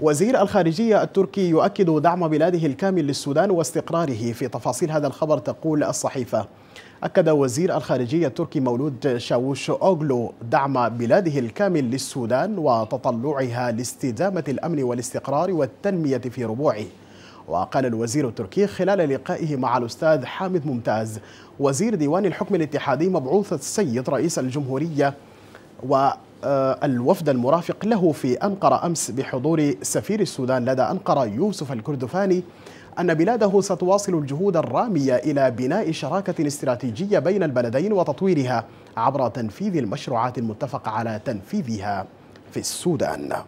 وزير الخارجية التركي يؤكد دعم بلاده الكامل للسودان واستقراره في تفاصيل هذا الخبر تقول الصحيفة أكد وزير الخارجية التركي مولود شاووش أوغلو دعم بلاده الكامل للسودان وتطلعها لاستدامة الأمن والاستقرار والتنمية في ربوعه وقال الوزير التركي خلال لقائه مع الأستاذ حامد ممتاز وزير ديوان الحكم الاتحادي مبعوث السيد رئيس الجمهورية و آه، الوفد المرافق له في أنقرة أمس بحضور سفير السودان لدى أنقرة يوسف الكردفاني أن بلاده ستواصل الجهود الرامية إلى بناء شراكة استراتيجية بين البلدين وتطويرها عبر تنفيذ المشروعات المتفق على تنفيذها في السودان